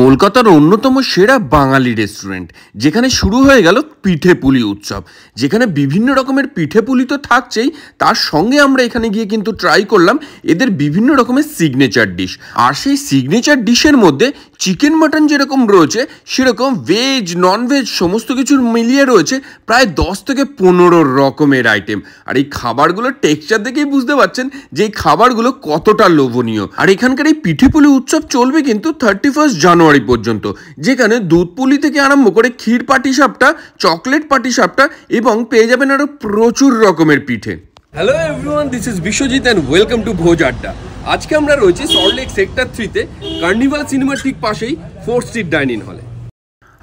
কলকাতার অন্যতম সেরা বাঙালি রেস্টুরেন্ট যেখানে শুরু হয়ে গেল পিঠেপুলি উৎসব যেখানে বিভিন্ন রকমের পিঠেপুলি তো থাকছেই তার সঙ্গে আমরা এখানে গিয়ে কিন্তু ট্রাই করলাম এদের বিভিন্ন রকমের সিগনেচার ডিশ আর সেই সিগনেচার ডিশের মধ্যে চিকেন মাটন যেরকম রয়েছে সেরকম ভেজ ননভেজ সমস্ত কিছুর মিলিয়ে রয়েছে প্রায় দশ থেকে পনেরো রকমের আইটেম আর এই খাবারগুলো টেক্সচার দেখেই বুঝতে পারছেন যে এই খাবারগুলো কতটা লোভনীয় আর এখানকার এই পিঠেপুলি উৎসব চলবে কিন্তু থার্টি ফার্স্ট জানুয়ারি পর্যন্ত যেখানে দুধ পুলি থেকে আরম্ভ করে ক্ষীর সাপটা চকলেট পাটিসাপটা এবং পেয়ে যাবেন আরও প্রচুর রকমের পিঠে hello everyone this is Biswajit and welcome to Bhoj Adda আজকে আমরা রয়েছি সল্টলেক সেক্টর থ্রিতে কার্নিভাল সিনেমার ঠিক পাশেই ফোর্থ স্ট্রিট ডাইনিং হলে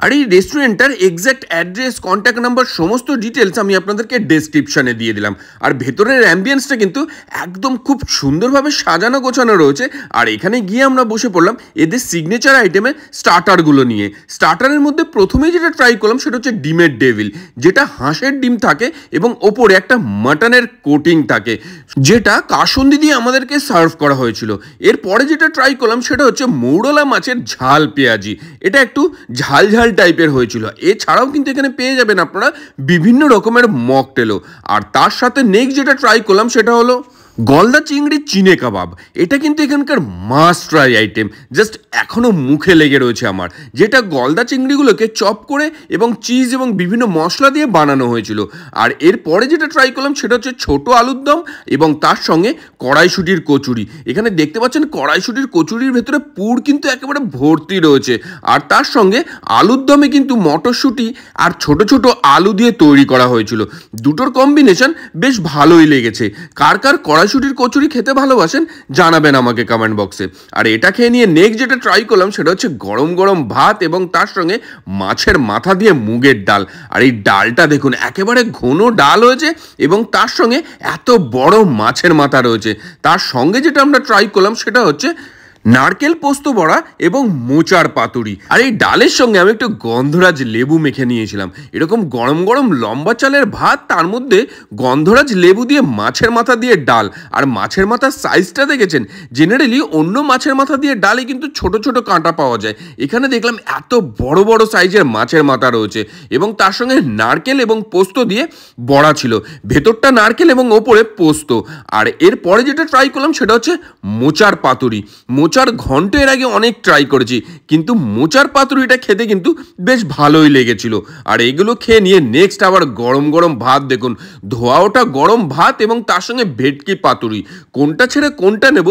আর এই রেস্টুরেন্টটার এক্স্যাক্ট অ্যাড্রেস কন্ট্যাক্ট নাম্বার সমস্ত ডিটেলস আমি আপনাদেরকে ডেসক্রিপশানে দিয়ে দিলাম আর ভেতরের অ্যাম্বিয়েন্সটা কিন্তু একদম খুব সুন্দরভাবে সাজানো গোছানো রয়েছে আর এখানে গিয়ে আমরা বসে পড়লাম এদের সিগনেচার আইটেমে স্টার্টারগুলো নিয়ে স্টার্টারের মধ্যে প্রথমে যেটা ট্রাই করলাম সেটা হচ্ছে ডিমের ডেভিল যেটা হাঁসের ডিম থাকে এবং ওপরে একটা মাটনের কোটিং থাকে যেটা কাসন্দি দিয়ে আমাদেরকে সার্ভ করা হয়েছিল এরপরে যেটা ট্রাই করলাম সেটা হচ্ছে মৌরলা মাছের ঝাল পেঁয়াজি এটা একটু ঝাল ঝাল ডিফাল্ট টাইপের হয়েছিল এছাড়াও কিন্তু এখানে পেয়ে যাবেন আপনারা বিভিন্ন রকমের মকটেলও আর তার সাথে নেক্সট যেটা ট্রাই করলাম সেটা হলো গলদা চিংড়ি চিনে কাবাব এটা কিন্তু এখানকার মাস্ট ট্রাই আইটেম জাস্ট এখনও মুখে লেগে রয়েছে আমার যেটা গলদা চিংড়িগুলোকে চপ করে এবং চিজ এবং বিভিন্ন মশলা দিয়ে বানানো হয়েছিল আর এরপরে যেটা ট্রাই করলাম সেটা হচ্ছে ছোট আলুর দম এবং তার সঙ্গে কড়াইশুটির কচুরি এখানে দেখতে পাচ্ছেন কড়াইশুটির কচুরির ভেতরে পুর কিন্তু একেবারে ভর্তি রয়েছে আর তার সঙ্গে আলুর দমে কিন্তু মটরশুঁটি আর ছোট ছোট আলু দিয়ে তৈরি করা হয়েছিল দুটোর কম্বিনেশন বেশ ভালোই লেগেছে কার কার কড়াই কড়াইশুটির কচুরি খেতে ভালোবাসেন জানাবেন আমাকে কমেন্ট বক্সে আর এটা খেয়ে নিয়ে নেক্সট যেটা ট্রাই করলাম সেটা হচ্ছে গরম গরম ভাত এবং তার সঙ্গে মাছের মাথা দিয়ে মুগের ডাল আর এই ডালটা দেখুন একেবারে ঘন ডাল হয়েছে এবং তার সঙ্গে এত বড় মাছের মাথা রয়েছে তার সঙ্গে যেটা আমরা ট্রাই করলাম সেটা হচ্ছে নারকেল পোস্ত বড়া এবং মোচার পাতুরি আর এই ডালের সঙ্গে আমি একটু গন্ধরাজ লেবু মেখে নিয়েছিলাম এরকম গরম গরম লম্বা চালের ভাত তার মধ্যে গন্ধরাজ লেবু দিয়ে মাছের মাথা দিয়ে ডাল আর মাছের মাথার সাইজটা দেখেছেন জেনারেলি অন্য মাছের মাথা দিয়ে ডালে কিন্তু ছোট ছোট কাঁটা পাওয়া যায় এখানে দেখলাম এত বড় বড় সাইজের মাছের মাথা রয়েছে এবং তার সঙ্গে নারকেল এবং পোস্ত দিয়ে বড়া ছিল ভেতরটা নারকেল এবং ওপরে পোস্ত আর এরপরে যেটা ট্রাই করলাম সেটা হচ্ছে মোচার পাতুরি মোচ মোচার ঘন্ট এর আগে অনেক ট্রাই করেছি কিন্তু মোচার পাতুরিটা খেতে কিন্তু বেশ ভালোই লেগেছিল আর এগুলো খেয়ে নিয়ে নেক্সট আবার গরম গরম ভাত দেখুন ধোয়া ওটা গরম ভাত এবং তার সঙ্গে ভেটকি পাতুরি কোনটা ছেড়ে কোনটা নেব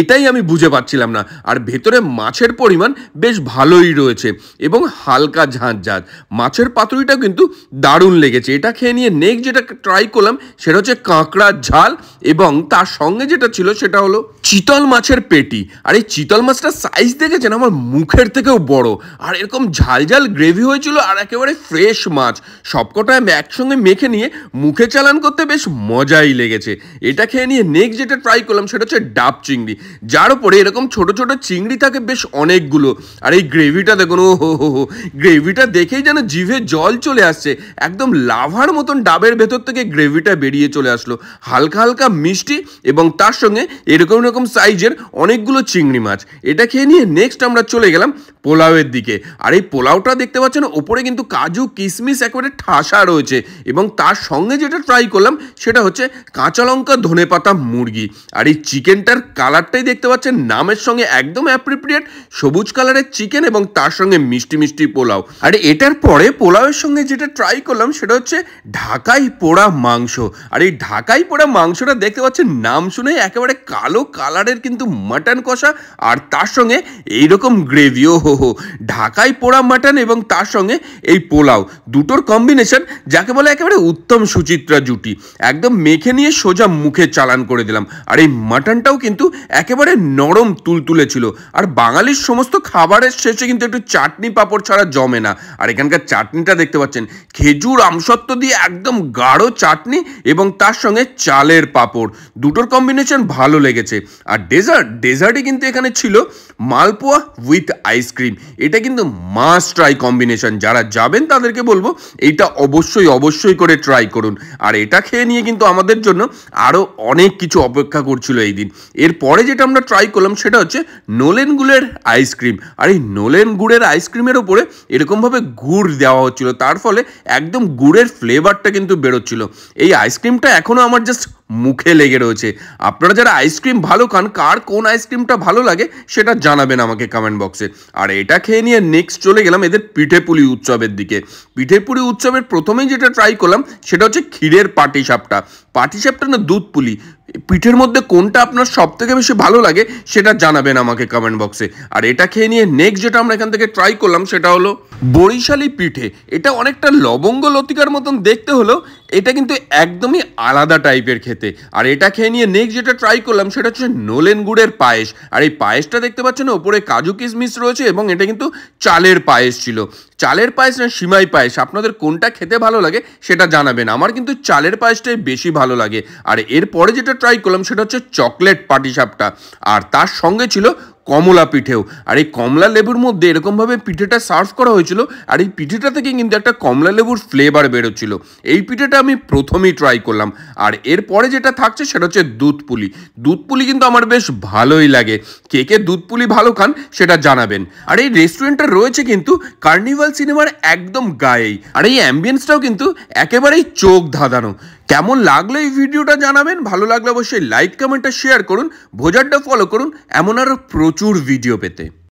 এটাই আমি বুঝে পাচ্ছিলাম না আর ভেতরে মাছের পরিমাণ বেশ ভালোই রয়েছে এবং হালকা ঝাঁঝ ঝাঁঝ মাছের পাতুরিটা কিন্তু দারুণ লেগেছে এটা খেয়ে নিয়ে নেক্সট যেটা ট্রাই করলাম সেটা হচ্ছে কাঁকড়ার ঝাল এবং তার সঙ্গে যেটা ছিল সেটা হলো চিতল মাছের পেটি আর এই চিতল মাছটা সাইজ দেখেছেন আমার মুখের থেকেও বড় আর এরকম ঝালঝাল গ্রেভি হয়েছিল আর একেবারে ফ্রেশ মাছ সবকটা আমি একসঙ্গে মেখে নিয়ে মুখে চালান করতে বেশ মজাই লেগেছে এটা খেয়ে নিয়ে নেক্সট যেটা ট্রাই করলাম সেটা হচ্ছে ডাব চিংড়ি যার উপরে এরকম ছোট ছোট চিংড়ি থাকে বেশ অনেকগুলো আর এই গ্রেভিটা দেখুন ও হো হো গ্রেভিটা দেখেই যেন জিভে জল চলে আসছে একদম লাভার মতন ডাবের ভেতর থেকে গ্রেভিটা বেরিয়ে চলে আসলো হালকা হালকা মিষ্টি এবং তার সঙ্গে এরকম এরকম সাইজের অনেকগুলো চিংড়ি চিংড়ি মাছ এটা খেয়ে নিয়ে নেক্সট আমরা চলে গেলাম পোলাওয়ের দিকে আর এই পোলাওটা দেখতে পাচ্ছেন ওপরে কিন্তু কাজু কিশমিশ একেবারে ঠাসা রয়েছে এবং তার সঙ্গে যেটা ট্রাই করলাম সেটা হচ্ছে কাঁচা লঙ্কা ধনে পাতা মুরগি আর এই চিকেনটার কালারটাই দেখতে পাচ্ছেন নামের সঙ্গে একদম অ্যাপ্রিপ্রিয়েট সবুজ কালারের চিকেন এবং তার সঙ্গে মিষ্টি মিষ্টি পোলাও আর এটার পরে পোলাওয়ের সঙ্গে যেটা ট্রাই করলাম সেটা হচ্ছে ঢাকাই পোড়া মাংস আর এই ঢাকাই পোড়া মাংসটা দেখতে পাচ্ছেন নাম শুনে একেবারে কালো কালারের কিন্তু মাটন কষা আর তার সঙ্গে এইরকম গ্রেভিও হো হো ঢাকায় পোড়া মাটন এবং তার সঙ্গে এই পোলাও দুটোর কম্বিনেশন যাকে বলে একেবারে উত্তম সুচিত্রা জুটি একদম মেখে নিয়ে সোজা মুখে চালান করে দিলাম আর এই মাটনটাও কিন্তু একেবারে নরম তুলতুলে ছিল আর বাঙালির সমস্ত খাবারের শেষে কিন্তু একটু চাটনি পাঁপড় ছাড়া জমে না আর এখানকার চাটনিটা দেখতে পাচ্ছেন খেজুর আমসত্ব দিয়ে একদম গাঢ় চাটনি এবং তার সঙ্গে চালের পাঁপড় দুটোর কম্বিনেশন ভালো লেগেছে আর ডেজার্ট ডেজার্টে কিন্তু এখানে ছিল মালপোয়া উইথ আইসক্রিম এটা কিন্তু মাস্ট ট্রাই কম্বিনেশন যারা যাবেন তাদেরকে বলবো এইটা অবশ্যই অবশ্যই করে ট্রাই করুন আর এটা খেয়ে নিয়ে কিন্তু আমাদের জন্য আরও অনেক কিছু অপেক্ষা করছিল এই দিন এরপরে যেটা আমরা ট্রাই করলাম সেটা হচ্ছে নোলেন গুড়ের আইসক্রিম আর এই নোলেন গুড়ের আইসক্রিমের ওপরে এরকমভাবে গুড় দেওয়া হচ্ছিল তার ফলে একদম গুড়ের ফ্লেভারটা কিন্তু বেরোচ্ছিল এই আইসক্রিমটা এখনও আমার জাস্ট মুখে লেগে রয়েছে আপনারা যারা আইসক্রিম ভালো খান কার কোন আইসক্রিমটা ভালো লাগে সেটা জানাবেন আমাকে কমেন্ট বক্সে আর এটা খেয়ে নিয়ে নেক্সট চলে গেলাম এদের পিঠেপুলি উৎসবের দিকে পিঠেপুলি উৎসবের প্রথমেই যেটা ট্রাই করলাম সেটা হচ্ছে ক্ষীরের পাটিসাপটা পাটিসাপটা না দুধ পুলি পিঠের মধ্যে কোনটা আপনার সব থেকে বেশি ভালো লাগে সেটা জানাবেন আমাকে কমেন্ট বক্সে আর এটা খেয়ে নিয়ে নেক্সট যেটা আমরা এখান থেকে ট্রাই করলাম সেটা হলো বরিশালি পিঠে এটা অনেকটা লবঙ্গ লতিকার মতন দেখতে হলো এটা কিন্তু একদমই আলাদা টাইপের খেতে আর এটা খেয়ে নিয়ে নেক্সট যেটা ট্রাই করলাম সেটা হচ্ছে নোলেন গুড়ের পায়েস আর এই পায়েসটা দেখতে পাচ্ছেন ওপরে কাজু কিশমিশ রয়েছে এবং এটা কিন্তু চালের পায়েস ছিল চালের পায়েস না সিমাই পায়েস আপনাদের কোনটা খেতে ভালো লাগে সেটা জানাবেন আমার কিন্তু চালের পায়েসটাই বেশি ভালো লাগে আর এরপরে যেটা ট্রাই করলাম সেটা হচ্ছে চকলেট পাটিসাপটা আর তার সঙ্গে ছিল কমলা পিঠেও আর এই কমলা লেবুর মধ্যে এরকমভাবে পিঠেটা সার্ভ করা হয়েছিল আর এই পিঠেটা থেকে কিন্তু একটা কমলা লেবুর ফ্লেভার বেরোচ্ছিল এই পিঠেটা আমি প্রথমেই ট্রাই করলাম আর এরপরে যেটা থাকছে সেটা হচ্ছে দুধ পুলি দুধ পুলি কিন্তু আমার বেশ ভালোই লাগে কে কে দুধ পুলি ভালো খান সেটা জানাবেন আর এই রেস্টুরেন্টটা রয়েছে কিন্তু কার্নিভাল সিনেমার একদম গায়েই আর এই অ্যাম্বিয়েন্সটাও কিন্তু একেবারেই চোখ ধাঁধানো কেমন লাগলো এই ভিডিওটা জানাবেন ভালো লাগলে অবশ্যই লাইক কমেন্টটা শেয়ার করুন ভোজারটা ফলো করুন এমন আরও প্রচুর প্রচুর ভিডিও পেতে